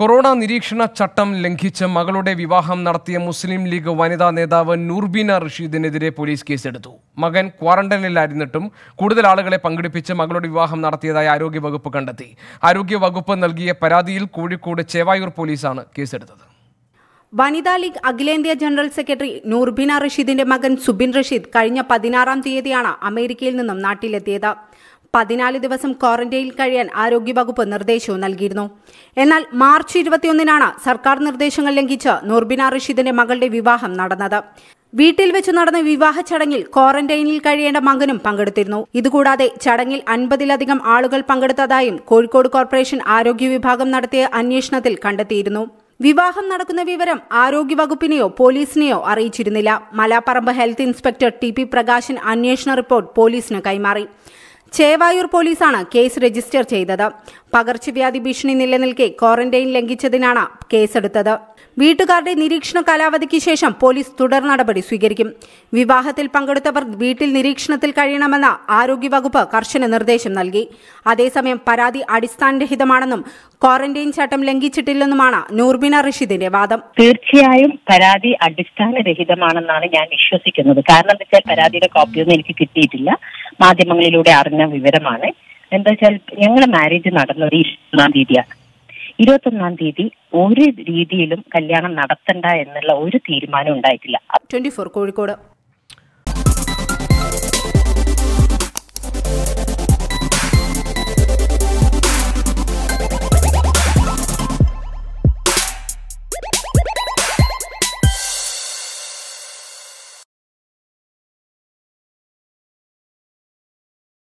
corona നിരീക്ഷണ ചട്ടം ലംഘിച്ച് മകളുടെ വിവാഹം നടത്തിയ മുസ്ലിം ലീഗ് വനിതാ നേതാവ് നൂർബീന റഷീദിനെതിരെ പോലീസ് കേസെടുത്തു മകൻ ക്വാറന്റൈനിലായിരുന്നിട്ടും കൂടുതൽ ആളുകളെ പങ്കെടുപ്പിച്ച് മകളുടെ വിവാഹം നടത്തിയതായി ആരോഗ്യവകുപ്പ് കണ്ടെത്തി ആരോഗ്യവകുപ്പ് നൽകിയ പരാതിയിൽ കോഴിക്കോട് ചേവായൂർ പോലീസാണ് കേസെടുത്തത് വനിതാ ലീഗ് അഖിലേന്ത്യാ ജനറൽ സെക്രട്ടറി നൂർബിന റഷീദിന്റെ മകൻ സുബിൻ റഷീദ് കഴിഞ്ഞ പതിനാറാം തീയതിയാണ് അമേരിക്കയിൽ നിന്നും നാട്ടിലെത്തിയത് പതിനാല് ദിവസം ക്വാറന്റൈനിൽ കഴിയാൻ ആരോഗ്യവകുപ്പ് നിർദ്ദേശവും നൽകിയിരുന്നു എന്നാൽ മാർച്ച് ഇരുപത്തിയൊന്നിനാണ് സർക്കാർ നിർദ്ദേശങ്ങൾ ലംഘിച്ച് നൂർബിന റഷീദിന്റെ മകളുടെ വിവാഹം നടന്നത് വീട്ടിൽ വെച്ച് നടന്ന വിവാഹ ചടങ്ങിൽ ക്വാറന്റൈനിൽ കഴിയേണ്ട മകനും പങ്കെടുത്തിരുന്നു ഇതുകൂടാതെ ചടങ്ങിൽ അൻപതിലധികം ആളുകൾ പങ്കെടുത്തതായും കോഴിക്കോട് കോർപ്പറേഷൻ ആരോഗ്യ വിഭാഗം നടത്തിയ അന്വേഷണത്തിൽ കണ്ടെത്തിയിരുന്നു വിവാഹം നടക്കുന്ന വിവരം ആരോഗ്യവകുപ്പിനെയോ പോലീസിനെയോ അറിയിച്ചിരുന്നില്ല Malaparamba health inspector T P Prakashan അന്വേഷണ റിപ്പോർട്ട് പോലീസിന് കൈമാറി ചേവായൂർ പോലീസാണ് കേസ് രജിസ്റ്റർ ചെയ്തത് പകർച്ചവ്യാധി ഭീഷണി നിലനിൽക്കെ ക്വാറന്റൈൻ ലംഘിച്ചതിനാണ് കേസെടുത്തത് വീട്ടുകാരുടെ നിരീക്ഷണ കാലാവധിക്ക് ശേഷം പോലീസ് തുടർ നടപടി സ്വീകരിക്കും വിവാഹത്തിൽ പങ്കെടുത്തവർ വീട്ടിൽ നിരീക്ഷണത്തിൽ കഴിയണമെന്ന് ആരോഗ്യവകുപ്പ് കർശന നിർദ്ദേശം നൽകി അതേസമയം പരാതി അടിസ്ഥാനരഹിതമാണെന്നും ക്വാറന്റൈൻ ചട്ടം ലംഘിച്ചിട്ടില്ലെന്നുമാണ് നൂർബിന റഷീദിന്റെ വാദം തീർച്ചയായും പരാതി അടിസ്ഥാനരഹിതമാണെന്നാണ് ഞാൻ വിശ്വസിക്കുന്നത് കാരണം എന്താ വെച്ചാൽ പരാതിയുടെ കോപ്പിയൊന്നും എനിക്ക് കിട്ടിയിട്ടില്ല മാധ്യമങ്ങളിലൂടെ അറിഞ്ഞ വിവരമാണ് എന്താ വെച്ചാൽ ഞങ്ങളെ മാരേജ് ഒരു ഇരുപത്തൊന്നാം തീയതിയാണ് ഇരുപത്തൊന്നാം തീയതി ഒരു രീതിയിലും കല്യാണം നടത്തണ്ട എന്നുള്ള ഒരു തീരുമാനം ഉണ്ടായിട്ടില്ല ട്വന്റി ഫോർ കോഴിക്കോട്